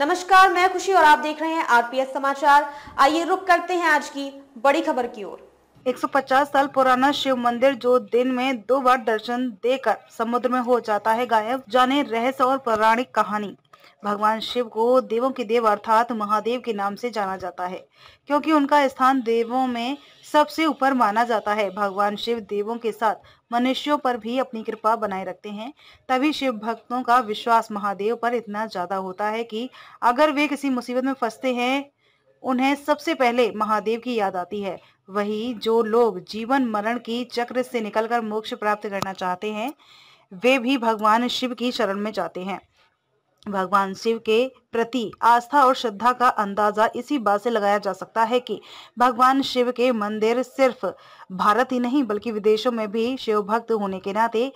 नमस्कार मैं खुशी और आप देख रहे हैं आरपीएस समाचार आइए रुक करते हैं आज की बड़ी खबर की ओर 150 साल पुराना शिव मंदिर जो दिन में दो बार दर्शन देकर समुद्र में हो जाता है गायब जाने रहस्य और पौराणिक कहानी भगवान शिव को देवों के देव अर्थात महादेव के नाम से जाना जाता है क्योंकि उनका स्थान देवों में सबसे ऊपर माना जाता है भगवान शिव देवों के साथ मनुष्यों पर भी अपनी कृपा बनाए रखते हैं तभी शिव भक्तों का विश्वास महादेव पर इतना ज्यादा होता है कि अगर वे किसी मुसीबत में फंसते हैं उन्हें सबसे पहले महादेव की याद आती है वही जो लोग जीवन मरण की चक्र से निकलकर मोक्ष प्राप्त करना चाहते हैं वे भी भगवान शिव की शरण में जाते हैं भगवान शिव के प्रति आस्था और श्रद्धा का अंदाजा इसी बात से लगाया जा सकता है कि भगवान शिव के मंदिर सिर्फ भारत ही नहीं बल्कि विदेशों में भी शिव भक्त होने के नाते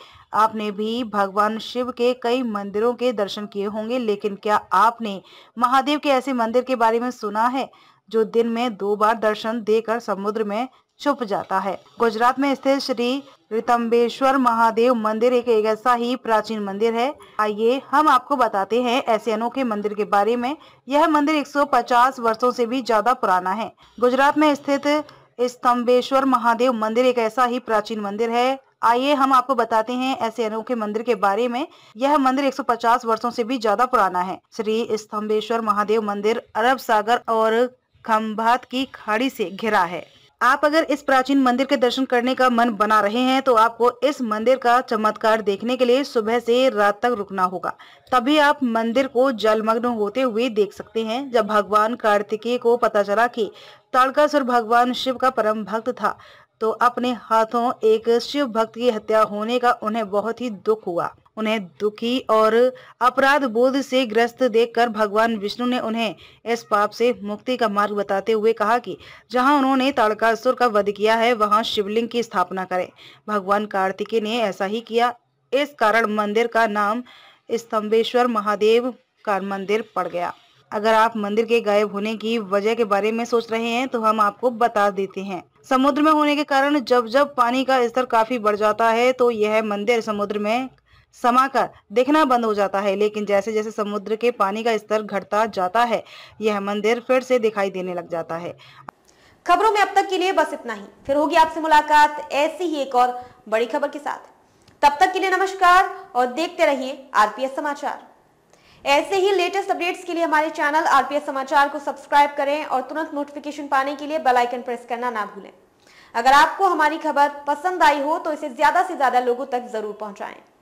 आपने भी भगवान शिव के कई मंदिरों के दर्शन किए होंगे लेकिन क्या आपने महादेव के ऐसे मंदिर के बारे में सुना है जो दिन में दो बार दर्शन देकर समुद्र में छुप जाता है गुजरात में स्थित श्री रितम्बेश्वर महादेव मंदिर एक, ऐसा ही प्राचीन मंदिर है आइए हम आपको बताते हैं ऐसे अनोखे मंदिर के बारे में यह मंदिर 150 वर्षों से भी ज्यादा पुराना है गुजरात में स्थित स्तंभेश्वर महादेव मंदिर एक ऐसा ही प्राचीन मंदिर है आइए हम आपको बताते हैं ऐसे अनोखे मंदिर के बारे में यह मंदिर 150 वर्षों से भी ज्यादा पुराना है श्री स्तंभेश्वर महादेव मंदिर अरब सागर और खम्भात की खाड़ी से घिरा है आप अगर इस प्राचीन मंदिर के दर्शन करने का मन बना रहे हैं तो आपको इस मंदिर का चमत्कार देखने के लिए सुबह से रात तक रुकना होगा तभी आप मंदिर को जलमग्न होते हुए देख सकते हैं जब भगवान कार्तिकेय को पता चला कि ताड़कासुर भगवान शिव का परम भक्त था तो अपने हाथों एक शिव भक्त की हत्या होने का उन्हें बहुत ही दुख हुआ उन्हें दुखी और अपराध बोध से ग्रस्त देखकर भगवान विष्णु ने उन्हें इस पाप से मुक्ति का मार्ग बताते हुए कहा कि जहां उन्होंने ताड़कासुर का वध किया है वहां शिवलिंग की स्थापना करें भगवान कार्तिकेय ने ऐसा ही किया इस कारण मंदिर का नाम स्तंभेश्वर महादेव का मंदिर पड़ गया अगर आप मंदिर के गायब होने की वजह के बारे में सोच रहे हैं तो हम आपको बता देते हैं समुद्र में होने के कारण जब जब पानी का स्तर काफी बढ़ जाता है तो यह मंदिर समुद्र में समाकर देखना बंद हो जाता है लेकिन जैसे जैसे समुद्र के पानी का स्तर घटता जाता है यह मंदिर फिर से दिखाई देने लग जाता है खबरों में अब तक के लिए बस इतना ही फिर होगी आपसे मुलाकात ऐसी ही एक और बड़ी खबर के साथ तब तक के लिए नमस्कार और देखते रहिए आरपीएस समाचार ऐसे ही लेटेस्ट अपडेट्स के लिए हमारे चैनल आरपीएस समाचार को सब्सक्राइब करें और तुरंत नोटिफिकेशन पाने के लिए बेल आइकन प्रेस करना ना भूलें अगर आपको हमारी खबर पसंद आई हो तो इसे ज्यादा से ज्यादा लोगों तक जरूर पहुंचाएं